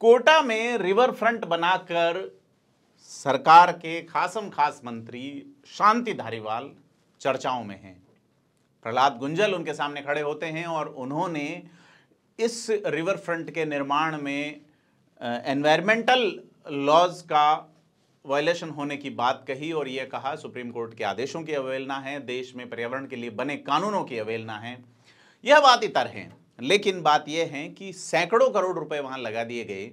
कोटा में river front बनाकर सरकार के खासम खास मंत्री शांति धारीवाल चर्चाओं में हैं प्रहलाद गुंजल उनके सामने खड़े होते हैं और उन्होंने इस रिवर फ्रंट के निर्माण में एनवायरमेंटल लॉज का वायलेशन होने की बात कही और यह कहा सुप्रीम कोर्ट के आदेशों की अवेलना है देश में पर्यावरण के लिए बने कानूनों की अवेलना है यह बात इतर है लेकिन बात यह है कि सैकड़ों करोड़ रुपए वहाँ लगा दिए गए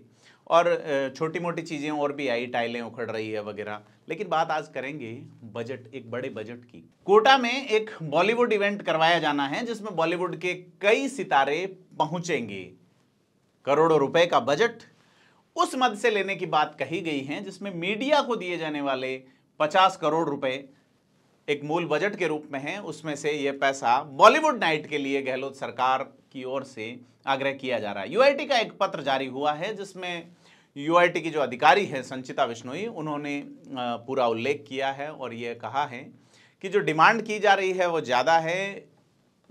और छोटी मोटी चीज़ें और भी आई टाइलें उखड़ रही है वगैरह लेकिन बात आज करेंगे बजट एक बड़े बजट की कोटा में एक बॉलीवुड इवेंट करवाया जाना है जिसमें बॉलीवुड के कई सितारे पहुंचेंगे करोड़ों रुपए का बजट उस मद से लेने की बात कही गई है जिसमें मीडिया को दिए जाने वाले पचास करोड़ रुपए एक मूल बजट के रूप में है उसमें से ये पैसा बॉलीवुड नाइट के लिए गहलोत सरकार की ओर से आग्रह किया जा रहा है यूआईटी का एक पत्र जारी हुआ है जिसमें यूआईटी की जो अधिकारी है संचिता विश्नोई उन्होंने पूरा उल्लेख किया है और ये कहा है कि जो डिमांड की जा रही है वो ज़्यादा है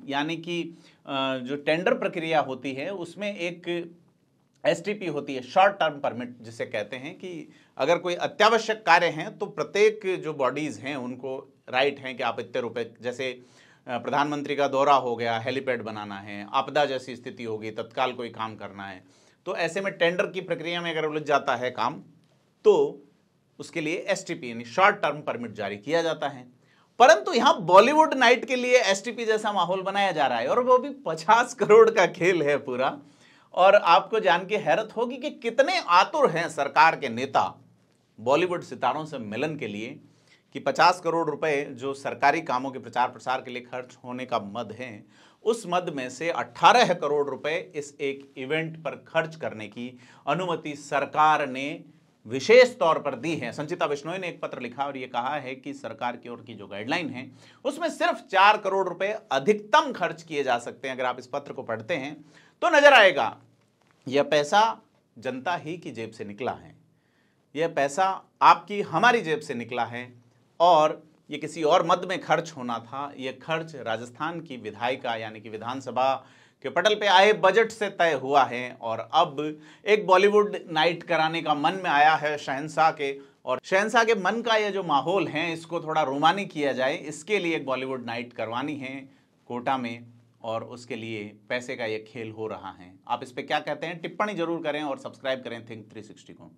यानी कि जो टेंडर प्रक्रिया होती है उसमें एक एसटीपी होती है शॉर्ट टर्म परमिट जिसे कहते हैं कि अगर कोई अत्यावश्यक कार्य हैं तो प्रत्येक जो बॉडीज़ हैं उनको राइट हैं कि आप इतने रुपए जैसे प्रधानमंत्री का दौरा हो गया हेलीपैड बनाना है आपदा जैसी स्थिति होगी तत्काल कोई काम करना है तो ऐसे में टेंडर की प्रक्रिया में अगर उलझ जाता है काम तो उसके लिए एस यानी शॉर्ट टर्म परमिट जारी किया जाता है परंतु यहाँ बॉलीवुड नाइट के लिए एस जैसा माहौल बनाया जा रहा है और वो भी पचास करोड़ का खेल है पूरा और आपको जान के हैरत होगी कि कितने आतुर हैं सरकार के नेता बॉलीवुड सितारों से मिलन के लिए कि 50 करोड़ रुपए जो सरकारी कामों के प्रचार प्रसार के लिए खर्च होने का मद है उस मद में से 18 करोड़ रुपए इस एक इवेंट पर खर्च करने की अनुमति सरकार ने विशेष तौर पर दी है संचिता बिश्नोई ने एक पत्र लिखा और ये कहा है कि सरकार की ओर की जो गाइडलाइन है उसमें सिर्फ चार करोड़ रुपए अधिकतम खर्च किए जा सकते हैं अगर आप इस पत्र को पढ़ते हैं तो नजर आएगा यह पैसा जनता ही की जेब से निकला है यह पैसा आपकी हमारी जेब से निकला है और ये किसी और मद में खर्च होना था यह खर्च राजस्थान की विधायिका यानी कि विधानसभा के पटल पे आए बजट से तय हुआ है और अब एक बॉलीवुड नाइट कराने का मन में आया है शहनशाह के और शहनशाह के मन का यह जो माहौल है इसको थोड़ा रोमानी किया जाए इसके लिए एक बॉलीवुड नाइट करवानी है कोटा में और उसके लिए पैसे का ये खेल हो रहा है आप इस पर क्या कहते हैं टिप्पणी जरूर करें और सब्सक्राइब करें थिंक थ्री सिक्सटी को